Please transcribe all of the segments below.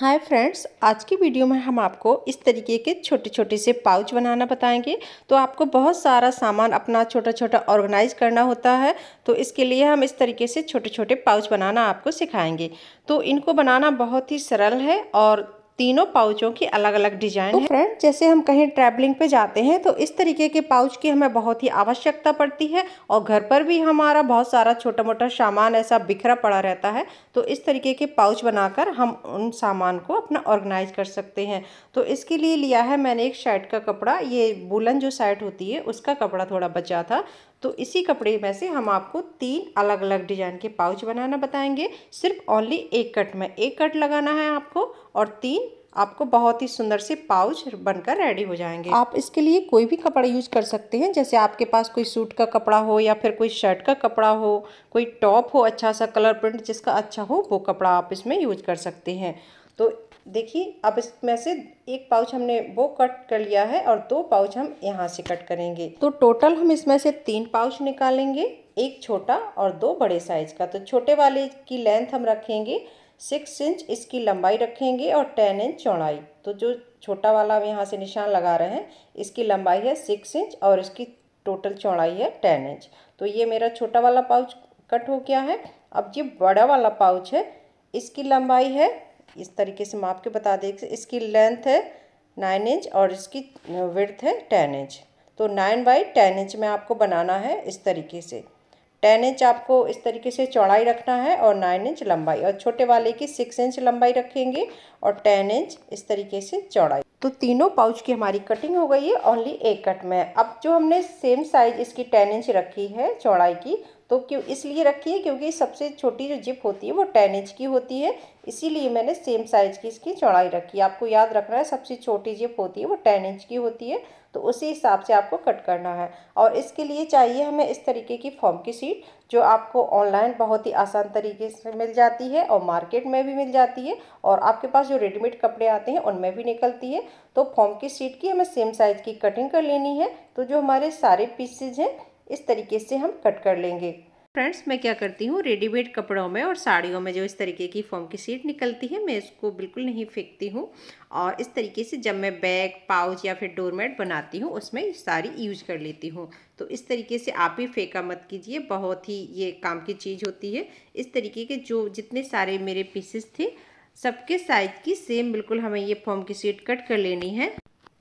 hi friends आज की video में हम आपको इस तरीके के छोटे छोटे से पाउच बनाना बताएंगे तो आपको बहुत सारा सामान अपना छोटा छोटा ऑर्गेनाइज करना होता है तो इसके लिए हम इस तरीके से छोटे छोटे पाउच बनाना आपको सिखाएंगे तो इनको बनाना बहुत ही सरल है और तीनों पाउचों की अलग अलग डिजाइन तो फ्रेंड जैसे हम कहीं ट्रैवलिंग पे जाते हैं तो इस तरीके के पाउच की हमें बहुत ही आवश्यकता पड़ती है और घर पर भी हमारा बहुत सारा छोटा मोटा सामान ऐसा बिखरा पड़ा रहता है तो इस तरीके के पाउच बनाकर हम उन सामान को अपना ऑर्गेनाइज कर सकते हैं तो इसके लिए लिया है मैंने एक शर्ट का कपड़ा ये बुलन जो शर्ट होती है उसका कपड़ा थोड़ा बचा था तो इसी कपड़े में से हम आपको तीन अलग अलग डिजाइन के पाउच बनाना बताएंगे सिर्फ ओनली एक कट में एक कट लगाना है आपको और तीन आपको बहुत ही सुंदर से पाउच बनकर रेडी हो जाएंगे आप इसके लिए कोई भी कपड़ा यूज कर सकते हैं जैसे आपके पास कोई सूट का कपड़ा हो या फिर कोई शर्ट का कपड़ा हो कोई टॉप हो अच्छा सा कलर प्रिंट जिसका अच्छा हो वो कपड़ा आप इसमें यूज कर सकते हैं तो देखिए अब इसमें से एक पाउच हमने वो कट कर लिया है और दो पाउच हम यहाँ से कट करेंगे तो टोटल हम इसमें से तीन पाउच निकालेंगे एक छोटा और दो बड़े साइज का तो छोटे वाले की लेंथ हम रखेंगे सिक्स इंच इसकी लंबाई रखेंगे और टेन इंच चौड़ाई तो जो छोटा वाला हम यहाँ से निशान लगा रहे हैं इसकी लंबाई है सिक्स इंच और इसकी टोटल चौड़ाई है टेन इंच तो ये मेरा छोटा वाला पाउच कट हो गया है अब ये बड़ा वाला पाउच है इसकी लंबाई है इस तरीके से माप के बता दें इसकी लेंथ है नाइन इंच और इसकी वर्थ है टेन इंच तो नाइन बाई टेन इंच में आपको बनाना है इस तरीके से टेन इंच आपको इस तरीके से चौड़ाई रखना है और नाइन इंच लंबाई और छोटे वाले की सिक्स इंच लंबाई रखेंगे और टेन इंच इस तरीके से चौड़ाई तो तीनों पाउच की हमारी कटिंग हो गई है ओनली एक कट में अब जो हमने सेम साइज इसकी टेन इंच रखी है चौड़ाई की तो क्यों इसलिए रखी है क्योंकि सबसे छोटी जो जिप होती है वो टेन इंच की होती है इसीलिए मैंने सेम साइज़ की इसकी चौड़ाई रखी है आपको याद रखना है सबसे छोटी जिप होती है वो टेन इंच की होती है तो उसी हिसाब से आपको कट करना है और इसके लिए चाहिए हमें इस तरीके की फॉर्म की सीट जो आपको ऑनलाइन बहुत ही आसान तरीके से मिल जाती है और मार्केट में भी मिल जाती है और आपके पास जो रेडीमेड कपड़े आते हैं उनमें भी निकलती है तो फॉर्म की सीट की हमें सेम साइज़ की कटिंग कर लेनी है तो जो हमारे सारे पीसेज हैं इस तरीके से हम कट कर लेंगे फ्रेंड्स मैं क्या करती हूँ रेडीमेड कपड़ों में और साड़ियों में जो इस तरीके की फॉर्म की सीट निकलती है मैं इसको बिल्कुल नहीं फेंकती हूँ और इस तरीके से जब मैं बैग पाउच या फिर डोरमेट बनाती हूँ उसमें सारी यूज कर लेती हूँ तो इस तरीके से आप भी फेंका मत कीजिए बहुत ही ये काम की चीज़ होती है इस तरीके के जो जितने सारे मेरे पीसेस थे सबके साइज की सेम बिल्कुल हमें ये फॉर्म की सीट कट कर लेनी है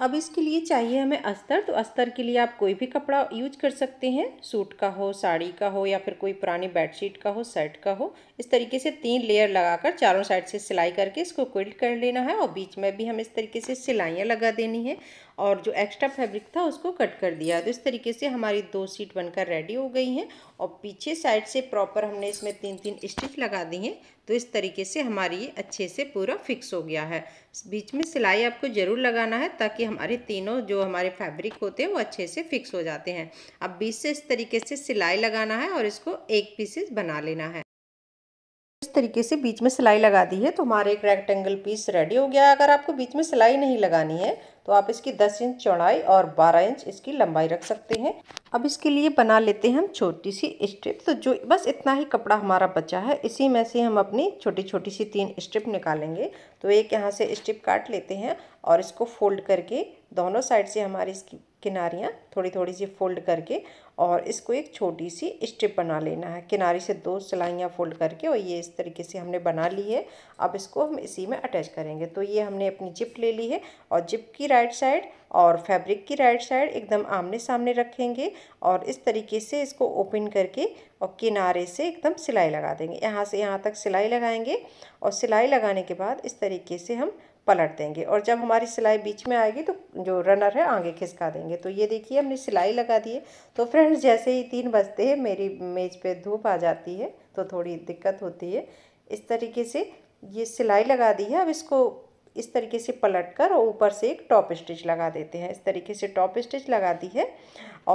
अब इसके लिए चाहिए हमें अस्तर तो अस्तर के लिए आप कोई भी कपड़ा यूज कर सकते हैं सूट का हो साड़ी का हो या फिर कोई पुरानी बेडशीट का हो शर्ट का हो इस तरीके से तीन लेयर लगाकर चारों साइड से सिलाई करके इसको क्विल्ट कर लेना है और बीच में भी हम इस तरीके से सिलाइयाँ लगा देनी है और जो एक्स्ट्रा फैब्रिक था उसको कट कर दिया तो इस तरीके से हमारी दो सीट बनकर रेडी हो गई हैं और पीछे साइड से प्रॉपर हमने इसमें तीन तीन स्टिच लगा दी हैं तो इस तरीके से हमारी ये अच्छे से पूरा फिक्स हो गया है बीच में सिलाई आपको ज़रूर लगाना है ताकि हमारे तीनों जो हमारे फैब्रिक होते हैं वो अच्छे से फिक्स हो जाते हैं अब बीच से इस तरीके से सिलाई लगाना है और इसको एक पीसेस बना लेना है इस तरीके से बीच में सिलाई लगा दी है तो हमारा एक रेक्टेंगल पीस रेडी हो गया अगर आपको बीच में सिलाई नहीं लगानी है तो आप इसकी 10 इंच चौड़ाई और 12 इंच इसकी लंबाई रख सकते हैं अब इसके लिए बना लेते हैं हम छोटी सी स्ट्रिप तो जो बस इतना ही कपड़ा हमारा बचा है इसी में से हम अपनी छोटी छोटी सी तीन स्ट्रिप निकालेंगे तो एक यहाँ से स्ट्रिप काट लेते हैं और इसको फोल्ड करके दोनों साइड से हमारी इसकी किनारियाँ थोड़ी थोड़ी सी फोल्ड करके और इसको एक छोटी सी स्ट्रिप बना लेना है किनारे से दो सिलाइयाँ फोल्ड करके और ये इस तरीके से हमने बना ली है अब इसको हम इसी में अटैच करेंगे तो ये हमने अपनी जिप ले ली है और जिप की राइट साइड और फैब्रिक की राइट साइड एकदम आमने सामने रखेंगे और इस तरीके से इसको ओपन करके और किनारे से एकदम सिलाई लगा देंगे यहाँ से यहाँ तक सिलाई लगाएंगे और सिलाई लगाने के बाद इस तरीके से हम पलट देंगे और जब हमारी सिलाई बीच में आएगी तो जो रनर है आगे खिसका देंगे तो ये देखिए हमने सिलाई लगा दी है तो फ्रेंड्स जैसे ही तीन बजते हैं मेरी मेज़ पे धूप आ जाती है तो थोड़ी दिक्कत होती है इस तरीके से ये सिलाई लगा दी है अब इसको इस तरीके से पलट कर और ऊपर से एक टॉप स्टिच लगा देते हैं इस तरीके से टॉप स्टिच लगा दी है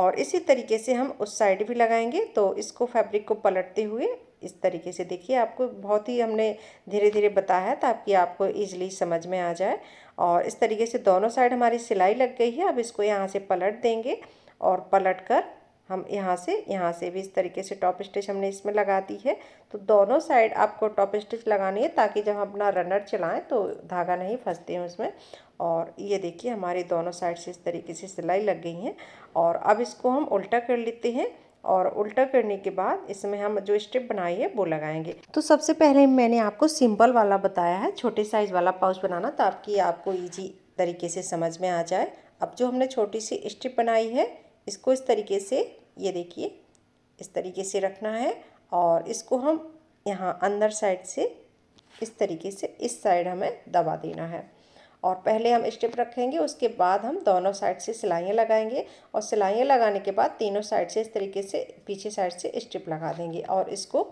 और इसी तरीके से हम उस साइड भी लगाएंगे तो इसको फैब्रिक को पलटते हुए इस तरीके से देखिए आपको बहुत ही हमने धीरे धीरे बताया ताकि आपको ईजिली समझ में आ जाए और इस तरीके से दोनों साइड हमारी सिलाई लग गई है अब इसको यहाँ से पलट देंगे और पलट कर हम यहाँ से यहाँ से भी इस तरीके से टॉप स्टिच हमने इसमें लगा दी है तो दोनों साइड आपको टॉप स्टिच लगानी है ताकि जब हम अपना रनर चलाएं तो धागा नहीं फंसते हैं उसमें और ये देखिए हमारे दोनों साइड से इस तरीके से सिलाई लग गई है और अब इसको हम उल्टा कर लेते हैं और उल्टा करने के बाद इसमें हम जो स्टेप बनाई है वो लगाएंगे तो सबसे पहले मैंने आपको सिंपल वाला बताया है छोटे साइज़ वाला पाउच बनाना ताकि आपको ईजी तरीके से समझ में आ जाए अब जो हमने छोटी सी स्ट्रिप बनाई है इसको इस तरीके से ये देखिए इस तरीके से रखना है और इसको हम यहाँ अंदर साइड से इस तरीके से इस साइड हमें दबा देना है और पहले हम स्टेप रखेंगे उसके बाद हम दोनों साइड से सिलाइयाँ लगाएंगे और सिलाइयाँ लगाने के बाद तीनों साइड से इस तरीके से पीछे साइड से स्टेप लगा देंगे और इसको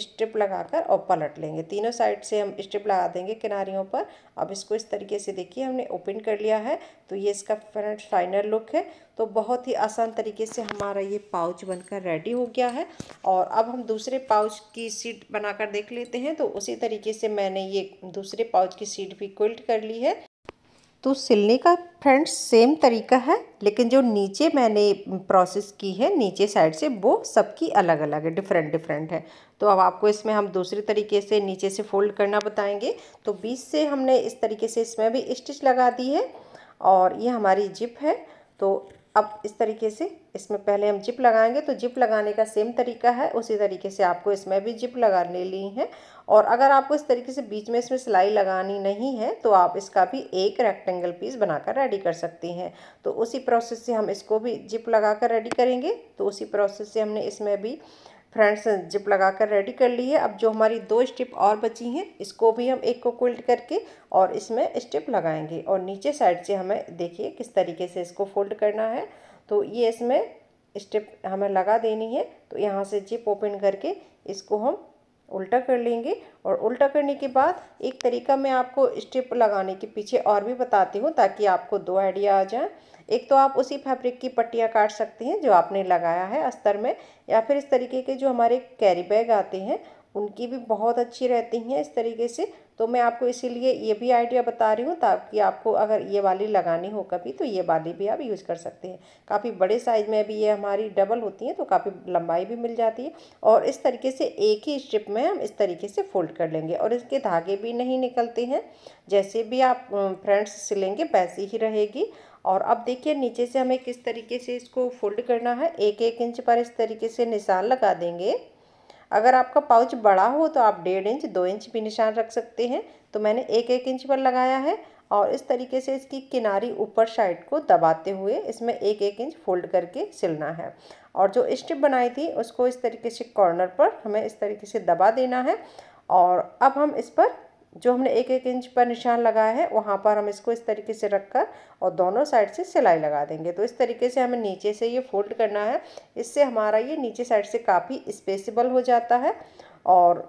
स्ट्रिप लगाकर और पलट लेंगे तीनों साइड से हम स्ट्रिप लगा देंगे किनारियों पर अब इसको इस तरीके से देखिए हमने ओपन कर लिया है तो ये इसका फ्रंट फाइनल लुक है तो बहुत ही आसान तरीके से हमारा ये पाउच बनकर रेडी हो गया है और अब हम दूसरे पाउच की सीट बनाकर देख लेते हैं तो उसी तरीके से मैंने ये दूसरे पाउच की सीट भी क्विल्ट कर ली है तो सिलने का फ्रेंड्स सेम तरीका है लेकिन जो नीचे मैंने प्रोसेस की है नीचे साइड से वो सबकी अलग अलग है डिफरेंट डिफरेंट है तो अब आपको इसमें हम दूसरे तरीके से नीचे से फोल्ड करना बताएंगे तो बीच से हमने इस तरीके से इसमें भी स्टिच लगा दी है और ये हमारी जिप है तो अब इस तरीके से इसमें पहले हम जिप लगाएंगे तो जिप लगाने का सेम तरीका है उसी तरीके से आपको इसमें भी जिप लगा ले ली है और अगर आपको इस तरीके से बीच में इसमें सिलाई लगानी नहीं है तो आप इसका भी एक रेक्टेंगल पीस बनाकर रेडी कर सकती हैं तो उसी प्रोसेस से हम इसको भी जिप लगा कर रेडी करेंगे तो उसी प्रोसेस से हमने इसमें भी फ्रेंड्स जिप लगाकर रेडी कर लिए अब जो हमारी दो स्टिप और बची हैं इसको भी हम एक को क्विल्ट करके और इसमें स्टिप लगाएंगे और नीचे साइड से हमें देखिए किस तरीके से इसको फोल्ड करना है तो ये इसमें स्टिप हमें लगा देनी है तो यहाँ से जिप ओपन करके इसको हम उल्टा कर लेंगे और उल्टा करने के बाद एक तरीका मैं आपको स्टिप लगाने के पीछे और भी बताती हूँ ताकि आपको दो आइडिया आ जाए एक तो आप उसी फैब्रिक की पट्टियाँ काट सकते हैं जो आपने लगाया है अस्तर में या फिर इस तरीके के जो हमारे कैरी बैग आते हैं उनकी भी बहुत अच्छी रहती हैं इस तरीके से तो मैं आपको इसीलिए ये भी आइडिया बता रही हूँ ताकि आपको अगर ये वाली लगानी हो कभी तो ये वाली भी आप यूज़ कर सकते हैं काफ़ी बड़े साइज़ में भी ये हमारी डबल होती हैं तो काफ़ी लंबाई भी मिल जाती है और इस तरीके से एक ही स्ट्रिप में हम इस तरीके से फोल्ड कर लेंगे और इसके धागे भी नहीं निकलते हैं जैसे भी आप फ्रेंड्स सिलेंगे वैसी ही रहेगी और अब देखिए नीचे से हमें किस तरीके से इसको फोल्ड करना है एक एक इंच पर इस तरीके से निशान लगा देंगे अगर आपका पाउच बड़ा हो तो आप डेढ़ इंच दो इंच भी निशान रख सकते हैं तो मैंने एक एक इंच पर लगाया है और इस तरीके से इसकी किनारी ऊपर साइड को दबाते हुए इसमें एक एक इंच फोल्ड करके सिलना है और जो स्ट्रिप बनाई थी उसको इस तरीके से कॉर्नर पर हमें इस तरीके से दबा देना है और अब हम इस पर जो हमने एक एक इंच पर निशान लगाया है वहाँ पर हम इसको इस तरीके से रखकर और दोनों साइड से सिलाई लगा देंगे तो इस तरीके से हमें नीचे से ये फोल्ड करना है इससे हमारा ये नीचे साइड से काफ़ी स्पेसिबल हो जाता है और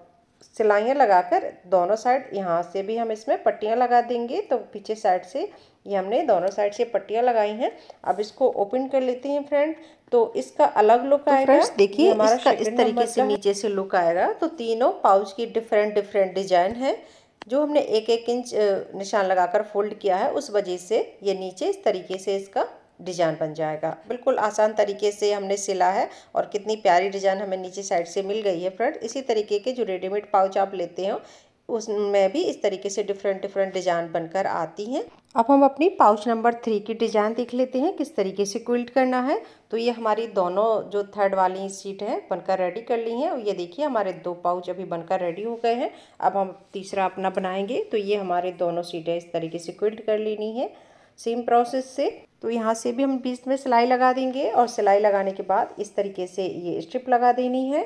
सिलाइयाँ लगाकर दोनों साइड यहाँ से भी हम इसमें पट्टियाँ लगा देंगे तो पीछे साइड से ये हमने दोनों साइड से पट्टियाँ लगाई हैं अब इसको ओपन कर लेते हैं फ्रेंड तो इसका अलग लुक तो आएगा देखिए हमारा इस तरीके से नीचे से लुक आएगा तो तीनों पाउच की डिफरेंट डिफरेंट डिजाइन है जो हमने एक एक इंच निशान लगाकर फोल्ड किया है उस वजह से ये नीचे इस तरीके से इसका डिजाइन बन जाएगा बिल्कुल आसान तरीके से हमने सिला है और कितनी प्यारी डिजाइन हमें नीचे साइड से मिल गई है फ्रेंड इसी तरीके के जो रेडीमेड पाउच आप लेते हो उसमें भी इस तरीके से डिफरेंट डिफरेंट डिजाइन बनकर आती हैं अब हम अपनी पाउच नंबर थ्री की डिज़ाइन देख लेते हैं किस तरीके से क्विल्ट करना है तो ये हमारी दोनों जो थर्ड वाली सीट है बनकर रेडी कर ली हैं और ये देखिए हमारे दो पाउच अभी बनकर रेडी हो गए हैं अब हम तीसरा अपना बनाएंगे तो ये हमारे दोनों सीटें इस तरीके से क्विल्ट कर लेनी है सेम प्रोसेस से तो यहाँ से भी हम बीच में सिलाई लगा देंगे और सिलाई लगाने के बाद इस तरीके से ये स्ट्रिप लगा देनी है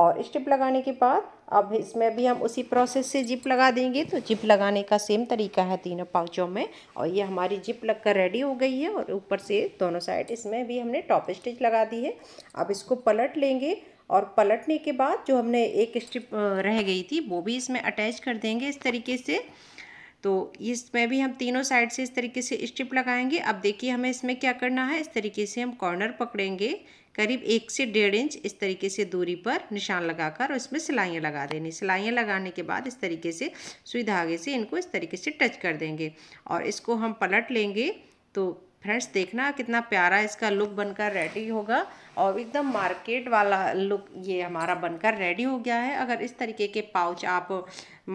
और स्ट्रिप लगाने के बाद अब इसमें भी हम उसी प्रोसेस से जिप लगा देंगे तो जिप लगाने का सेम तरीका है तीनों पाउचों में और ये हमारी जिप लग कर रेडी हो गई है और ऊपर से दोनों साइड इसमें भी हमने टॉप स्टिच लगा दी है अब इसको पलट लेंगे और पलटने के बाद जो हमने एक स्ट्रिप रह गई थी वो भी इसमें अटैच कर देंगे इस तरीके से तो इसमें भी हम तीनों साइड से इस तरीके से स्ट्रिप लगाएंगे अब देखिए हमें इसमें क्या करना है इस तरीके से हम कॉर्नर पकड़ेंगे करीब एक से डेढ़ इंच इस तरीके से दूरी पर निशान लगाकर और इसमें सिलाइयाँ लगा देनी सिलाइयाँ लगाने के बाद इस तरीके से सुई धागे से इनको इस तरीके से टच कर देंगे और इसको हम पलट लेंगे तो फ्रेंड्स देखना कितना प्यारा इसका लुक बनकर रेडी होगा और एकदम मार्केट वाला लुक ये हमारा बनकर रेडी हो गया है अगर इस तरीके के पाउच आप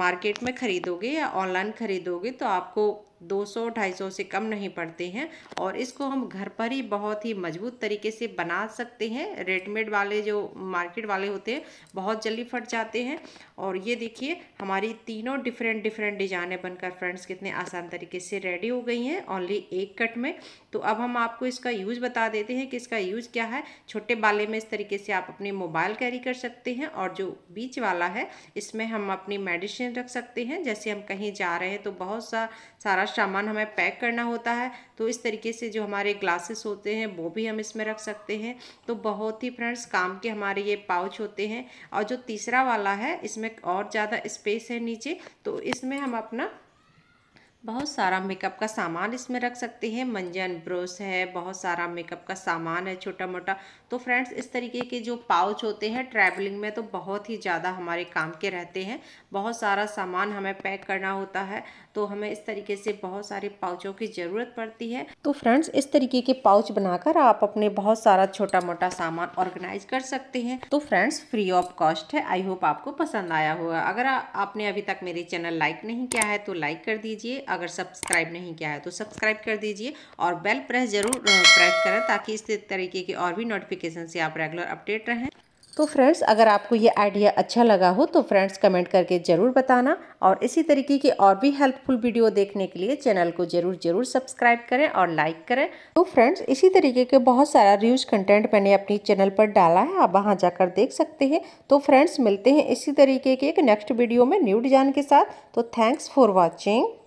मार्केट में ख़रीदोगे या ऑनलाइन ख़रीदोगे तो आपको 200 250 से कम नहीं पड़ते हैं और इसको हम घर पर ही बहुत ही मजबूत तरीके से बना सकते हैं रेडीमेड वाले जो मार्केट वाले होते हैं बहुत जल्दी फट जाते हैं और ये देखिए हमारी तीनों डिफरेंट डिफरेंट डिजाइनें बनकर फ्रेंड्स कितने आसान तरीके से रेडी हो गई हैं ओनली एक कट में तो अब हम आपको इसका यूज़ बता देते हैं कि इसका यूज़ क्या है छोटे बाले में इस तरीके से आप अपने मोबाइल कैरी कर सकते हैं और जो बीच वाला है इसमें हम अपनी मेडिसिन रख सकते हैं जैसे हम कहीं जा रहे हैं तो बहुत सा सारा सामान हमें पैक करना होता है तो इस तरीके से जो हमारे ग्लासेस होते हैं वो भी हम इसमें रख सकते हैं तो बहुत ही फ्रेंड्स काम के हमारे ये पाउच होते हैं और जो तीसरा वाला है इसमें और ज़्यादा स्पेस है नीचे तो इसमें हम अपना बहुत सारा मेकअप का सामान इसमें रख सकते हैं मंजन ब्रश है बहुत सारा मेकअप का सामान है छोटा मोटा तो फ्रेंड्स इस तरीके के जो पाउच होते हैं ट्रैवलिंग में तो बहुत ही ज़्यादा हमारे काम के रहते हैं बहुत सारा सामान हमें पैक करना होता है तो हमें इस तरीके से बहुत सारे पाउचों की ज़रूरत पड़ती है तो फ्रेंड्स इस तरीके के पाउच बनाकर आप अपने बहुत सारा छोटा मोटा सामान ऑर्गेनाइज कर सकते हैं तो फ्रेंड्स फ्री ऑफ कॉस्ट है आई होप आपको पसंद आया होगा अगर आपने अभी तक मेरे चैनल लाइक नहीं किया है तो लाइक कर दीजिए अगर सब्सक्राइब नहीं किया है तो सब्सक्राइब कर दीजिए और बेल प्रेस जरूर प्रेस करें ताकि इस तरीके की और भी नोटिफिकेशन नोटिफिकेशन से आप रेगुलर अपडेट रहें तो फ्रेंड्स अगर आपको ये आइडिया अच्छा लगा हो तो फ्रेंड्स कमेंट करके ज़रूर बताना और इसी तरीके की और भी हेल्पफुल वीडियो देखने के लिए चैनल को ज़रूर ज़रूर सब्सक्राइब करें और लाइक करें तो फ्रेंड्स इसी तरीके के बहुत सारा रिव्यूज कंटेंट मैंने अपनी चैनल पर डाला है आप वहाँ जाकर देख सकते हैं तो फ्रेंड्स मिलते हैं इसी तरीके के एक नेक्स्ट वीडियो में न्यू डिजाइन के साथ तो थैंक्स फॉर वॉचिंग